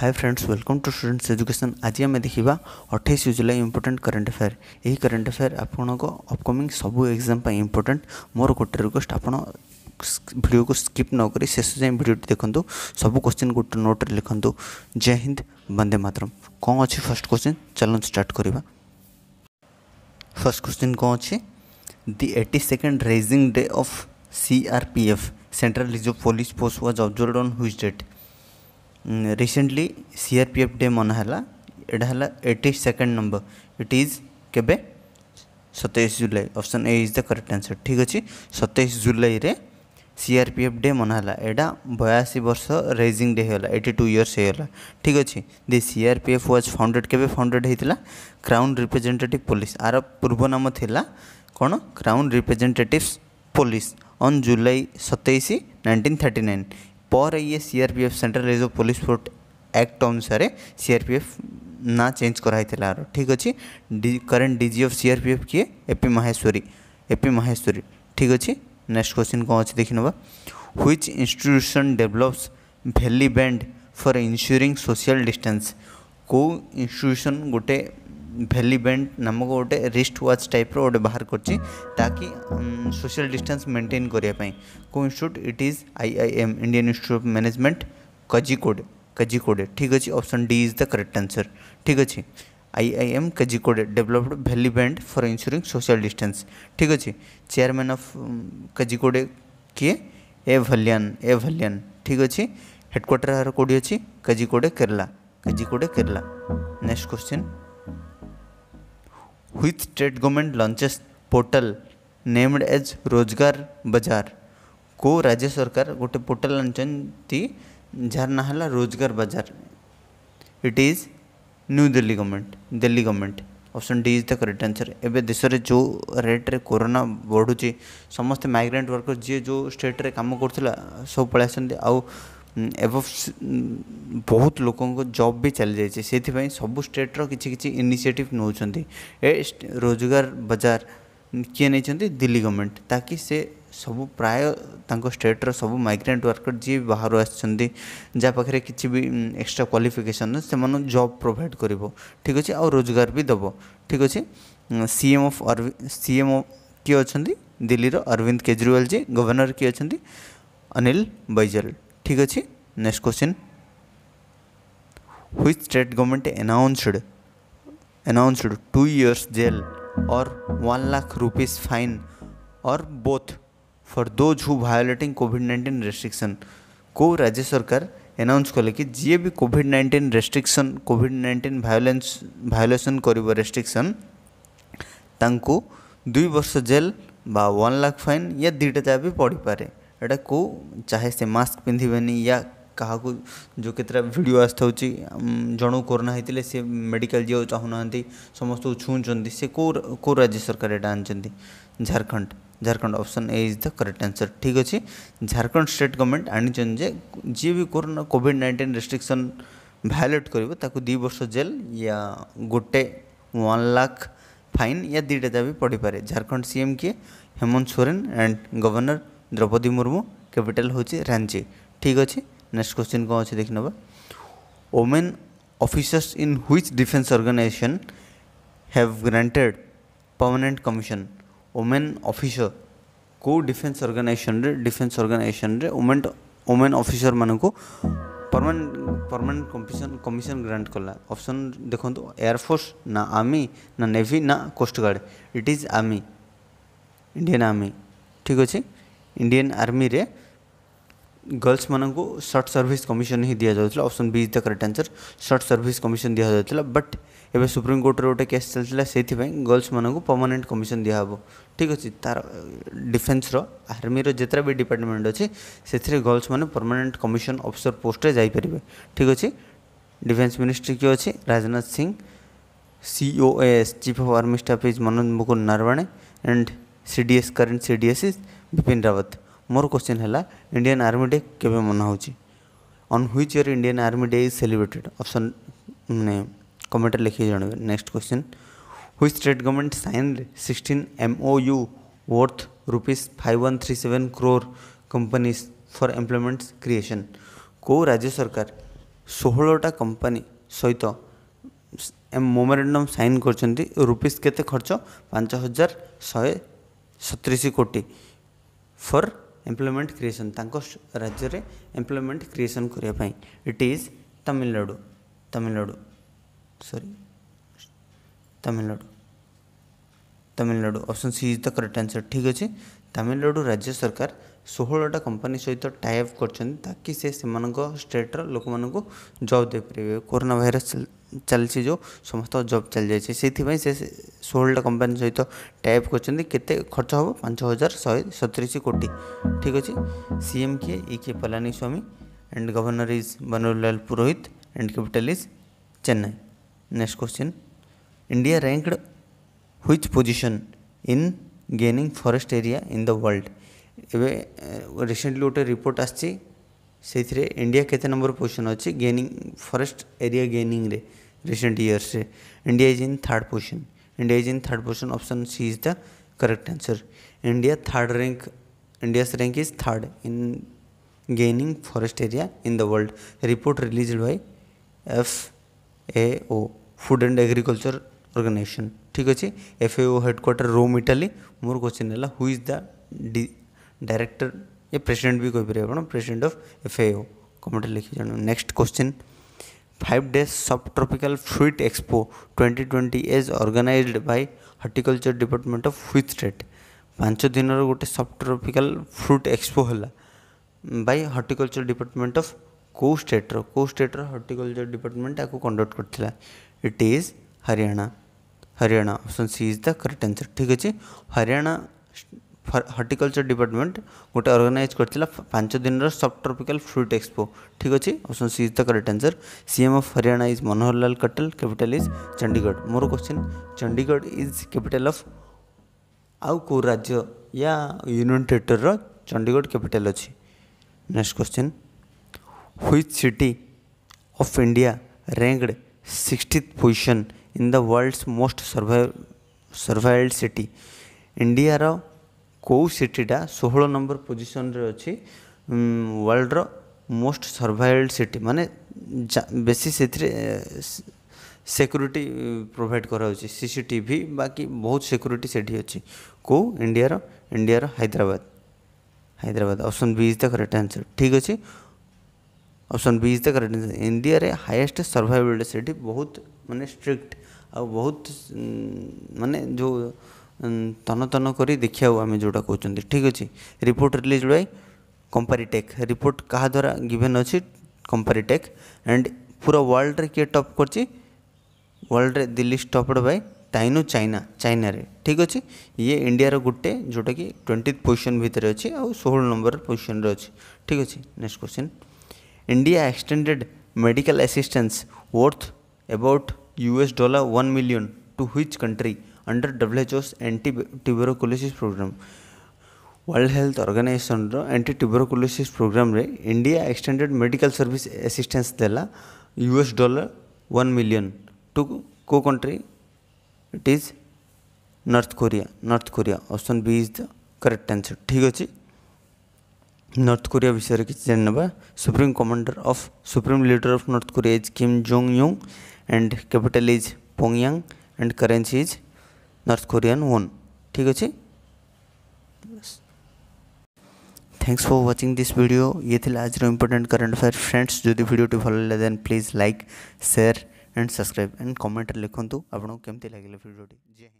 High friends welcome to students education আজ আমি দেখা অঠেইশ জুলাই ইম্পর্টাট করেন্ট আফেয়ার এই করেন্ট আফেয়ার আপনার অপকমিং সবু এক্সাম ইম্পর্টাট মোর গোটে রিকোয়েস্ট আপনার ভিডিওকে স্কিপ নকরি শেষ যাই ভিডিওটি দেখুন সবু কোশ্চিন গোটে নোটে লিখতু জয় হিন্দ বন্দে মাতরম কম অছি ফার্স্ট কোশ্চিন চালন স্টার্ট করা ফার্স্ট কোশ্চিন কম অছি the eighty second raising day of CRPF central reserve police force was observed on which date recently C R P F day ମନା ହେଲା ଏଇଟା ହେଲା eighty second number it is କେବେ ସତେଇଶ July option A is the correct answer ଠିକ୍ ଅଛି ସତେଇଶ ଜୁଲାଇରେ C R P F day ମନା ହେଲା ଏଇଟା ବୟାଅଶୀ ବର୍ଷ ରେଜିଂ ଡେ ହେଇଗଲା ଏଇଟି ଟୁ ଇୟର୍ସ ହେଇଗଲା ଠିକ୍ ଅଛି the C R P F was founded କେବେ ଫାଉଣ୍ଡେଡ଼ ହେଇଥିଲା କ୍ରାଉନ୍ ରିପ୍ରେଜେଣ୍ଟେଟିଭ୍ ପୋଲିସ ଆର ପୂର୍ବ ନାମ ଥିଲା କ'ଣ crown representatives police on July ସତେଇଶ ନାଇଣ୍ଟିନ୍ ଥାର୍ଟି ନାଇନ୍ पर ये CRPF central reserve police force act अनुसार सीआरपीएफ ना चेंज कराई ठीक अच्छे करेन्ट डी अफ सीआरपीएफ किए एपी माहेश्वरी एपी माहेश्वरी ठीक अच्छे नेक्स्ट क्वेश्चन कौन अच्छे देखने ह्विच इन्यूट्यूसन डेभलप्स भैली band for ensuring social distance कौ इन्यूशन गोटे ଭେଲି ବେଣ୍ଡ ନାମକ ଗୋଟେ ରିଷ୍ଟ ୱାଚ୍ ଟାଇପ୍ର ଗୋଟେ ବାହାର କରିଛି ତାକି ସୋସିଆଲ ଡିଷ୍ଟାନ୍ସ ମେଣ୍ଟେନ୍ କରିବା ପାଇଁ କେଉଁ institute it is I I M Indian institute of management Kozhikode Kozhikode ଠିକ୍ ଅଛି option D is the correct answer ଠିକ୍ ଅଛି I I M Kozhikode developed ଭେଲି band for ensuring social distance ଠିକ୍ ଅଛି ଚେୟାରମ୍ୟାନ୍ ଅଫ୍ କଜିକୋଡ଼େ କିଏ ଏ ଭଲିଆନ୍ ଏ ଭଲିଆନ୍ ଠିକ୍ ଅଛି ହେଡ଼କ୍ୱାର୍ଟର କେଉଁଠି ଅଛି Kozhikode Kerala Kozhikode Kerala next question which state government launches portal named as Rozgar Bazar को राज्य सरकार गोटे पोर्टाल आनिଛନ୍ତି ଯାହାର ନାଁ ହେଲା Rozgar Bazaar it is new Delhi government Delhi government option D is the correct answer ଏବେ ଦେଶରେ ଯେଉଁ ରେଟ୍ରେ କୋରୋନା ବଢ଼ୁଛି ସମସ୍ତେ ମାଇଗ୍ରାଣ୍ଟ ୱାର୍କର ଯିଏ ଯେଉଁ ଷ୍ଟେଟ୍ରେ କାମ କରୁଥିଲା ସବୁ ପଳାଇ ଆସନ୍ତି ଆଉ ଏବଂ ବହୁତ ଲୋକଙ୍କ ଜବ୍ ବି ଚାଲିଯାଇଛି ସେଥିପାଇଁ ସବୁ ଷ୍ଟେଟ୍ର କିଛି କିଛି ଇନିସିଏଟିଭ୍ ନେଉଛନ୍ତି ଏ ରୋଜଗାର ବଜାର କିଏ ନେଇଛନ୍ତି ଦିଲ୍ଲୀ ଗଭର୍ଣ୍ଣମେଣ୍ଟ ତାକି ସେ ସବୁ ପ୍ରାୟ ତାଙ୍କ ଷ୍ଟେଟ୍ର ସବୁ ମାଇଗ୍ରାଣ୍ଟ ୱାର୍କର ଯିଏ ବାହାରୁ ଆସିଛନ୍ତି ଯାହା ପାଖରେ କିଛି ବି ଏକ୍ସଟ୍ରା କ୍ୱାଲିଫିକେସନ୍ ସେମାନଙ୍କୁ ଜବ୍ ପ୍ରୋଭାଇଡ଼ କରିବ ଠିକ୍ ଅଛି ଆଉ ରୋଜଗାର ବି ଦେବ ଠିକ୍ ଅଛି ସି ଏମ୍ ଅଫ୍ ଅରବି ସି ଏମ୍ କିଏ ଅଛନ୍ତି ଦିଲ୍ଲୀର ଅରବିନ୍ଦ କେଜରିୱାଲ ଜୀ ଗଭର୍ଣ୍ଣର କିଏ ଅଛନ୍ତି ଅନିଲ ବୈଜଲ ठीक अच्छे next question which state government announced announced two years jail और वन लाख rupees फाइन और both for those who violating covid nineteen restriction को राज्य सरकार अनाउंस कले कि जी भी covid nineteen restriction covid nineteen violence violation कर रेस्ट्रिक्शन दुई वर्ष जेल बा वन लाख फाइन या दुईटा जहाँ भी पारे एटा को चाहे से मास्क पिंधे नहीं या क्या जो कितने भिड आसी जो जन कोरोना होते सी मेडिकल जी चाहूना समस्त छुंट से को को राज्य सरकार एटा आनी Jharkhand Jharkhand option A is the correct answer ठीक अच्छे झारखंड स्टेट गवर्नमेंट आनीचे जी भी corona covid nineteen restriction violate कर दु वर्ष जेल या गोटे वन लाख फाइन या दुटा जहाँ भी पड़ी झारखंड सीएम किए Hemant Soren and governor Droupadi Murmu capital हूँ रांची ठीक अच्छे नेक्स्ट क्वेश्चन कौन अच्छे देखने ना women officers in which defence organisation have granted permanent commission women officer को defence organisation defence organisation women women officer मान को permanent permanent commission commission grant कला ऑप्शन देखो एयरफोर्स ना आर्मी ना नेवी ना coast guard it is army Indian army ठीक अच्छे ইন্ডিয়ান আর্মিরে गर्ल्स मानक सर्ट सर्विस कमिशन ही दि जाऊला option B is the correct answer short service commission दि जाऊला बट एवं सुप्रीमकोर्टर गोटे केस चलता से गर्ल्स मानक परमानेंट कमिशन दिहब ठीक अच्छे तार डिफेन्सर आर्मीर जितरा भी डिपार्टमेंट अच्छे से गर्ल्स मैंने परमानेंट कमिशन अफिसर पोस्टे जापर ठीक अच्छे डिफेन्स मिनिस्ट्री किए अच्छे Rajnath Singh COAS chief of army staff is Manoj Mukund Naravane and C D S current C D S is Vipin Rawat मोर क्वेश्चन है इंडियन आर्मी डे के मनाह on which year Indian army day is celebrated option मैंने कमेंट लिखे जन next question which state government signed sixteen MoU ओ worth rupees five one three seven crore companies for employment creation को राज्य सरकार षोहटा company सहित मोमोरेडम सैन कर रुपीज के खर्च पांच हजार शहे सतैश कोटी ଫର୍ ଏମ୍ପ୍ଲୟମେଣ୍ଟ କ୍ରିଏସନ୍ ତାଙ୍କ ରାଜ୍ୟରେ ଏମ୍ପ୍ଲୟମେଣ୍ଟ କ୍ରିଏସନ୍ କରିବା ପାଇଁ it is Tamil Nadu Tamil Nadu sorry Tamil Nadu Tamil Nadu option C is the correct answer ଠିକ୍ ଅଛି तमिलनाडु राज्य सरकार षोहटा कंपानी सहित टाइप करके से, से स्टेट्र लोक मूँ जब देपर कोरोना भाइर चलती जो समस्त जब चल जाए से षोहटा कंपानी सहित टाइप करते खर्च हे पांच हजार शहे सतरीश कोटी ठीक अच्छे सीएम किए EK Palaniswami and governor is Banwarilal Purohit and capital is Chennai next question India ranked which position in gaining forest area in the world एवं रिसेंटली गोटे रिपोर्ट आईरे इंडिया के नंबर पोजिशन अच्छे गेनिंग फरेस्ट एरिया गेनिंग रे recent years India is in third position India is in third position option C is the correct answer India third rank India rank is third in gaining forest area in the world report release by F A O food and agriculture organisation ঠিক আছে FAO headquarter Rome Italy ମୋର question ହେଲା who the the director A president B କହିପାରିବେ ଆପଣ president of FAO comment लिखे जान next question five days subtropical fruit expo twenty as organise by horticulture department of which state पांच दिन गोटे सब ट्रपिकाल फ्रुट एक्सपो है बै हर्टिकलचर department of कौ स्टेट्र कौ स्टेट्र हर्टिकलचर डिपार्टमेंट आपको कंडक्ट कर it is Haryana Haryana option C is the correct answer ठीक अच्छे हरियाणा हर्टिकलचर डिपार्टमेंट गोटे अर्गानाइज कर पांच दिन सब ट्रपिकाल फ्रूट एक्सपो ठीक अच्छे option C is the correct answer CM of Haryana is Manohar Lal Khattar capital is Chandigarh मोर question Chandigarh is capital of आउ कौ राज्य या यूनियन टेरिटोरीर चंडीगढ़ कैपिटल अच्छी next question which city of India ranked sixty position in the world's most surveilled city. ଇଣ୍ଡିଆର କେଉଁ ସିଟିଟା ଷୋହଳ ନମ୍ବର ପୋଜିସନ୍ରେ ଅଛି ୱାର୍ଲଡ଼ର ମୋଷ୍ଟ ସର୍ଭାଇଲ୍ଡ ସିଟି ମାନେ ବେଶୀ ସେଥିରେ ସିକ୍ୟୁରିଟି ପ୍ରୋଭାଇଡ଼ କରାହେଉଛି ସି ସି ଟି ଭି ବାକି ବହୁତ ସିକ୍ୟୁରିଟି ସେଠି ଅଛି କେଉଁ ଇଣ୍ଡିଆର ଇଣ୍ଡିଆର Hyderabad Hyderabad option B is the correct answer ଠିକ୍ ଅଛି option B is the correct answer ଇଣ୍ଡିଆରେ ହାଏଷ୍ଟ ସର୍ଭାଇବିଲିଟି ସେଠି ବହୁତ ମାନେ ଷ୍ଟ୍ରିକ୍ଟ आ बहुत माने जो तन तन कर देखाऊ आम जोटा कौन ठीक अच्छे रिपोर्ट रिलीज हुए कंपारीटेक् रिपोर्ट क्या द्वारा गिभेन अच्छी कंपारीटेक् एंड पूरा वर्ल्ड रे किए टप कर वर्ल्ड रे दिल्ली टपड बाय टाइनो चाइना चाइन ठीक अच्छे ये इंडिया गोटे जोटा कि ट्वेंटी पोजिशन भितर अच्छे षोह नंबर पोजिशन अच्छे ठीक अच्छे next question India extended medical assistance worth about US dollar 1 million to which country under WHO's anti-tuberculosis program world health ଅର୍ଗାନାଇଜେସନ୍ର ଆଣ୍ଟି ଟ୍ୟୁବରକୁଲୋସିସ୍ ପ୍ରୋଗ୍ରାମରେ India extended medical service assistance ଦେଲା U S dollar one million to କୋ country it is north Korea north Korea option B is the correct answer ଠିକ୍ ଅଛି north Korea विषय किसी जेनबा supreme commander of supreme leader of north Korea is Kim Jong Un and capital is Pyongyang and currency is north Korean won ठीक अच्छे thanks for watching this video ये थी आज इंपोर्टेंट करंट अफेयर फ्रेंड्स जो video भल लगे then please like share and subscribe and comment लिखतु आपको कमी लगे भिडियो जय हिंद